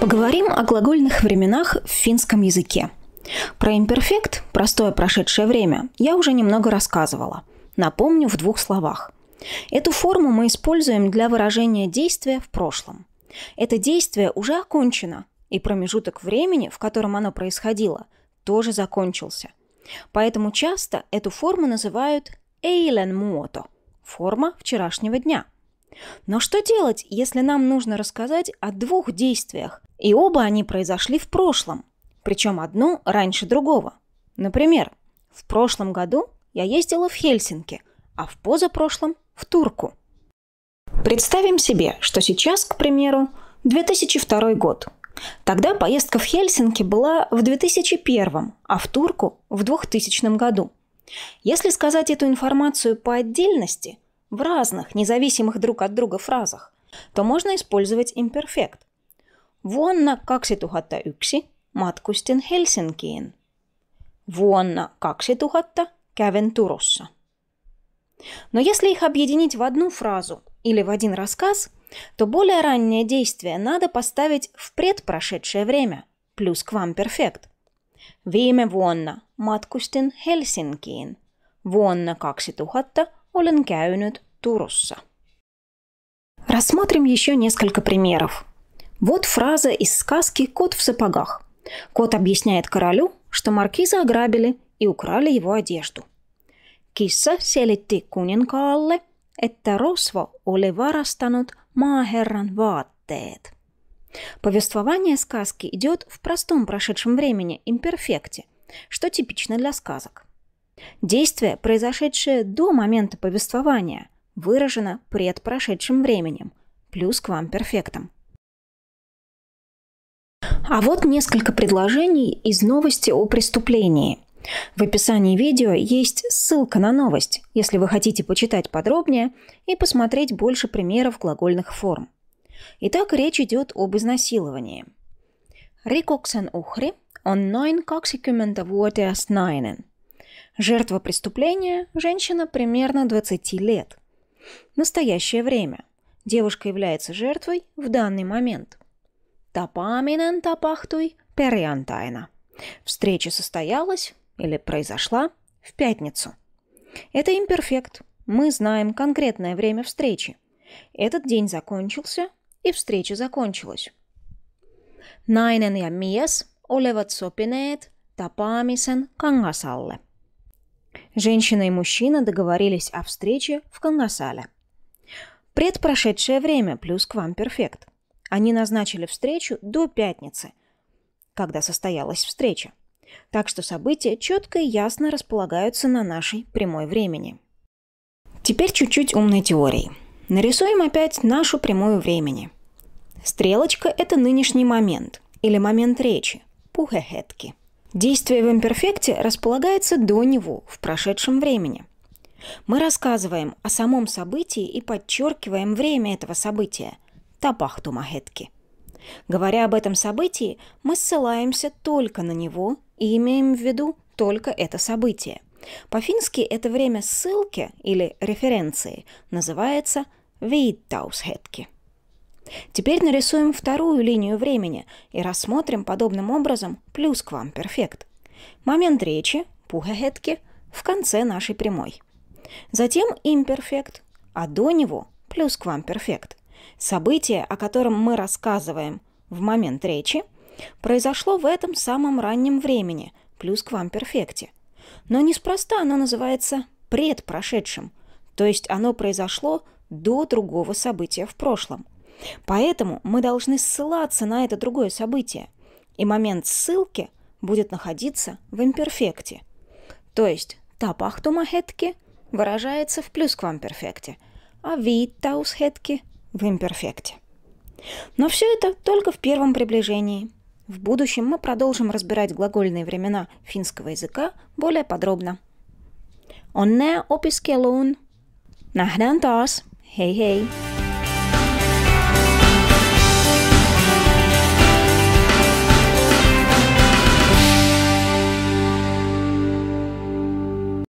Поговорим о глагольных временах в финском языке. Про имперфект, простое прошедшее время, я уже немного рассказывала. Напомню в двух словах. Эту форму мы используем для выражения действия в прошлом. Это действие уже окончено, и промежуток времени, в котором оно происходило, тоже закончился. Поэтому часто эту форму называют «эйлен муото» – форма вчерашнего дня – но что делать, если нам нужно рассказать о двух действиях, и оба они произошли в прошлом, причем одно раньше другого? Например, в прошлом году я ездила в Хельсинки, а в позапрошлом – в Турку. Представим себе, что сейчас, к примеру, 2002 год. Тогда поездка в Хельсинки была в 2001, а в Турку – в 2000 году. Если сказать эту информацию по отдельности – в разных, независимых друг от друга фразах, то можно использовать имперфект. Vuonna 2001 matkustin Helsinkiin. Vuonna 2000 kävin Turussa. Но если их объединить в одну фразу или в один рассказ, то более раннее действие надо поставить в предпрошедшее время, плюс квамперфект. Viime vuonna matkustin Helsinkiin. Vuonna 2000 olen käynyt Turussa. Рассмотрим еще несколько примеров. Вот фраза из сказки «Кот в сапогах». Кот объясняет королю, что маркиза ограбили и украли его одежду. Кисса селитти кунингааlle, että росво oli varastanut maaherran vaatteet. Повествование сказки идет в простом прошедшем времени, имперфекте, что типично для сказок. Действие, произошедшее до момента повествования, выражено предпрошедшим временем, плюс к вам перфектом. А вот несколько предложений из новости о преступлении. В описании видео есть ссылка на новость, если вы хотите почитать подробнее и посмотреть больше примеров глагольных форм. Итак, речь идет об изнасиловании. Rikoksen ухри он noin 20-vuotias nainen – Жертва преступления – женщина примерно 20 лет. Настоящее время. Девушка является жертвой в данный момент. Тапаминен тапахтуй периантайна. Встреча состоялась или произошла в пятницу. Это имперфект. Мы знаем конкретное время встречи. Этот день закончился, и встреча закончилась. Nainen ja mies olevat sopineet tapaamisen Kangasalle – Женщина и мужчина договорились о встрече в Конгасале. Предпрошедшее время плюс к вам перфект. Они назначили встречу до пятницы, когда состоялась встреча. Так что события четко и ясно располагаются на нашей прямой времени. Теперь чуть-чуть умной теории. Нарисуем опять нашу прямую времени. Стрелочка – это нынешний момент или момент речи, пухехетки – Действие в имперфекте располагается до него, в прошедшем времени. Мы рассказываем о самом событии и подчеркиваем время этого события – тапахтумахетки. Говоря об этом событии, мы ссылаемся только на него и имеем в виду только это событие. По-фински это время ссылки или референции называется «вейттаусхетки». Теперь нарисуем вторую линию времени и рассмотрим подобным образом плюс к вам перфект. Момент речи, пугаетки, в конце нашей прямой. Затем имперфект, а до него плюс к вам перфект. Событие, о котором мы рассказываем в момент речи, произошло в этом самом раннем времени, плюс к вам перфекте. Но неспроста оно называется предпрошедшим, то есть оно произошло до другого события в прошлом – Поэтому мы должны ссылаться на это другое событие, и момент ссылки будет находиться в имперфекте. То есть «тапахтумахетки» выражается в плюс к плюсквамперфекте, а «виттаусхетки» в имперфекте. Но все это только в первом приближении. В будущем мы продолжим разбирать глагольные времена финского языка более подробно. Onne opiskeluun. Nähdään taas. Hei hei!